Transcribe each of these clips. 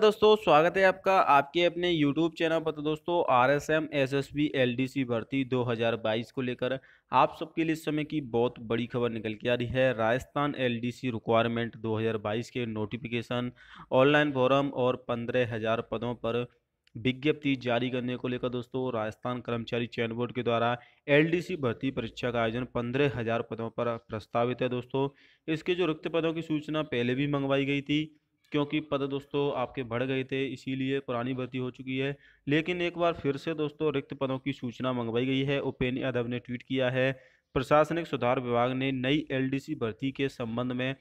दोस्तों स्वागत है आपका आपके अपने YouTube चैनल पर तो दोस्तों R S M S S B L D C भर्ती 2022 को लेकर आप सबके लिए इस समय की बहुत बड़ी खबर निकल के आ रही है Rajasthan L D C requirement 2022 के नोटिफिकेशन ऑनलाइन फॉरम और पंद्रह हज़ार पदों पर विज्ञप्ति जारी करने को लेकर दोस्तों राजस्थान कर्मचारी चयन बोर्ड के द्वारा एलडीसी भर्ती परीक्षा का आयोजन पंद्रह हज़ार पदों पर प्रस्तावित है दोस्तों इसके जो रिक्त पदों की सूचना पहले भी मंगवाई गई थी क्योंकि पद दोस्तों आपके बढ़ गए थे इसीलिए पुरानी भर्ती हो चुकी है लेकिन एक बार फिर से दोस्तों रिक्त पदों की सूचना मंगवाई गई है उपेन्द्र यादव ने ट्वीट किया है प्रशासनिक सुधार विभाग ने नई एलडीसी भर्ती के संबंध में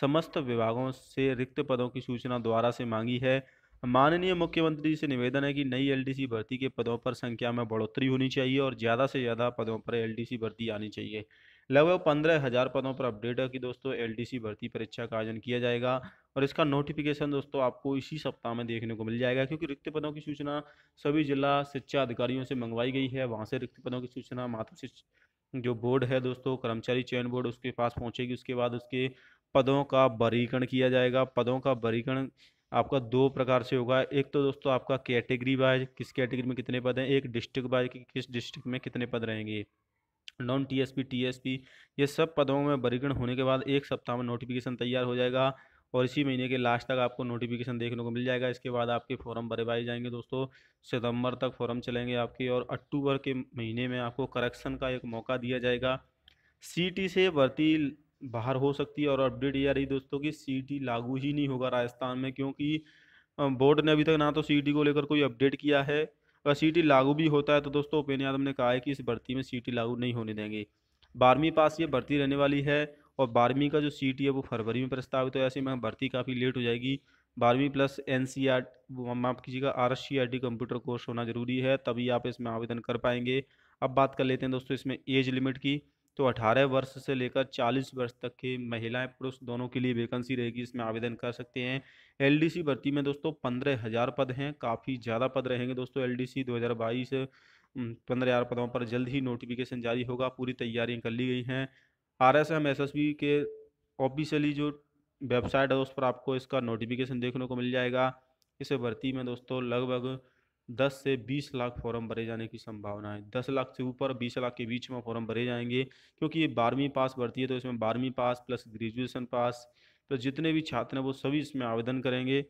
समस्त विभागों से रिक्त पदों की सूचना द्वारा से मांगी है माननीय मुख्यमंत्री से निवेदन है कि नई एलडीसी भर्ती के पदों पर संख्या में बढ़ोतरी होनी चाहिए और ज़्यादा से ज़्यादा पदों पर एलडीसी भर्ती आनी चाहिए लगभग पंद्रह हज़ार पदों पर अपडेट है कि दोस्तों एलडीसी भर्ती परीक्षा का आयोजन किया जाएगा और इसका नोटिफिकेशन दोस्तों आपको इसी सप्ताह में देखने को मिल जाएगा क्योंकि रिक्त पदों की सूचना सभी जिला शिक्षा अधिकारियों से मंगवाई गई है वहाँ से रिक्त पदों की सूचना मात्र जो बोर्ड है दोस्तों कर्मचारी चयन बोर्ड उसके पास पहुँचेगी उसके बाद उसके पदों का वरीकरण किया जाएगा पदों का वरीकरण आपका दो प्रकार से होगा एक तो दोस्तों आपका कैटेगरी वाइज किस कैटेगरी में कितने पद हैं एक डिस्ट्रिक्ट वाइज कि किस डिस्ट्रिक्ट में कितने पद रहेंगे नॉन टीएसपी टीएसपी ये सब पदों में वर्गीकरण होने के बाद एक सप्ताह में नोटिफिकेशन तैयार हो जाएगा और इसी महीने के लास्ट तक आपको नोटिफिकेशन देखने को मिल जाएगा इसके बाद आपके फॉर्म भरे भाई जाएंगे दोस्तों सितंबर तक फॉर्म चलेंगे आपके और अक्टूबर के महीने में आपको करेक्शन का एक मौका दिया जाएगा सी से भर्ती बाहर हो सकती है और अपडेट ये आ रही दोस्तों कि सी लागू ही नहीं होगा राजस्थान में क्योंकि बोर्ड ने अभी तक ना तो सी को लेकर कोई अपडेट किया है अगर सी लागू भी होता है तो दोस्तों उपेन्द्र यादव ने कहा है कि इस भर्ती में सी लागू नहीं होने देंगे बारहवीं पास ये भर्ती रहने वाली है और बारहवीं का जो सी है वो फरवरी में प्रस्तावित है ऐसे में भर्ती काफ़ी लेट हो जाएगी बारहवीं प्लस एन सी आर माफ कीजिएगा R S C T computer course होना जरूरी है तभी आप इसमें आवेदन कर पाएंगे अब बात कर लेते हैं दोस्तों इसमें एज लिमिट की तो 18 वर्ष से लेकर 40 वर्ष तक की महिलाएं पुरुष दोनों के लिए वैकेंसी रहेगी इसमें आवेदन कर सकते हैं एलडीसी भर्ती में दोस्तों पंद्रह हज़ार पद हैं काफ़ी ज़्यादा पद रहेंगे दोस्तों एलडीसी 2022 पंद्रह हज़ार पदों पर जल्द ही नोटिफिकेशन जारी होगा पूरी तैयारियाँ कर ली गई हैं R S M S S B के ऑफिशियली जो वेबसाइट है उस पर आपको इसका नोटिफिकेशन देखने को मिल जाएगा इस भर्ती में दोस्तों लगभग दस से बीस लाख फॉर्म भरे जाने की संभावना है दस लाख से ऊपर बीस लाख के बीच में फॉर्म भरे जाएंगे क्योंकि ये बारहवीं पास भरती है तो इसमें बारहवीं pass plus graduation pass plus तो जितने भी छात्र हैं वो सभी इसमें आवेदन करेंगे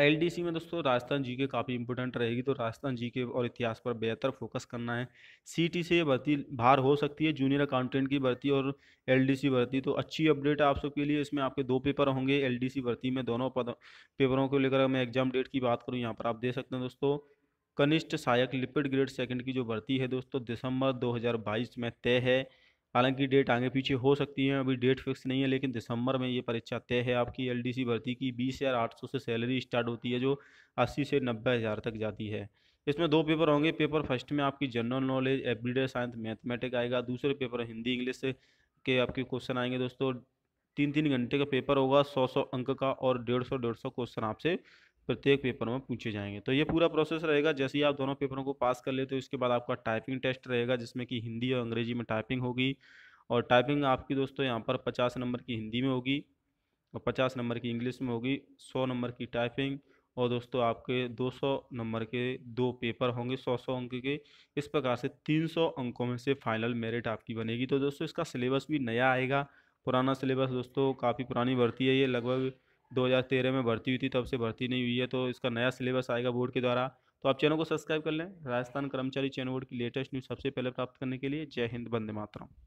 एल में दोस्तों राजस्थान जी के काफ़ी इंपोर्टेंट रहेगी तो राजस्थान जी के और इतिहास पर बेहतर फोकस करना है टी से ये भर्ती बाहर हो सकती है जूनियर अकाउंटेंट की भर्ती और एल भर्ती तो अच्छी अपडेट है आप सबके लिए इसमें आपके दो पेपर होंगे एल भर्ती में दोनों पद पेपरों को लेकर मैं एग्जाम डेट की बात करूँ यहाँ पर आप दे सकते हैं दोस्तों कनिष्ठ सहायक लिपिड ग्रेड सेकंड की जो भर्ती है दोस्तों दिसंबर 2022 में तय है हालांकि डेट आगे पीछे हो सकती है अभी डेट फिक्स नहीं है लेकिन दिसंबर में ये परीक्षा तय है आपकी एलडीसी भर्ती की बीस हज़ार आठ सौ से सैलरी स्टार्ट होती है जो अस्सी से नब्बे हज़ार तक जाती है इसमें दो पेपर होंगे पेपर फर्स्ट में आपकी general knowledge everyday science mathematic आएगा दूसरे पेपर हिंदी इंग्लिश के आपके क्वेश्चन आएंगे दोस्तों तीन तीन घंटे का पेपर होगा सौ सौ अंक का और डेढ़ सौ डेढ़ सौ क्वेश्चन आपसे प्रत्येक पेपर में पूछे जाएंगे तो ये पूरा प्रोसेस रहेगा जैसे ही आप दोनों पेपरों को पास कर लेते हो इसके बाद आपका टाइपिंग टेस्ट रहेगा जिसमें कि हिंदी और अंग्रेजी में टाइपिंग होगी और टाइपिंग आपकी दोस्तों यहाँ पर पचास नंबर की हिंदी में होगी और पचास नंबर की इंग्लिश में होगी सौ नंबर की टाइपिंग और दोस्तों आपके 200 नंबर के दो पेपर होंगे 100 सौ अंक के इस प्रकार से 300 अंकों में से फाइनल मेरिट आपकी बनेगी तो दोस्तों इसका सिलेबस भी नया आएगा पुराना सिलेबस दोस्तों काफ़ी पुरानी भर्ती है ये लगभग 2013 में भर्ती हुई थी तब तो से भर्ती नहीं हुई है तो इसका नया सिलेबस आएगा बोर्ड के द्वारा तो आप चैनल को सब्सक्राइब कर लें राजस्थान कर्मचारी चैनल बोर्ड की लेटेस्ट न्यूज़ सबसे पहले प्राप्त करने के लिए जय हिंद बंदे मातरम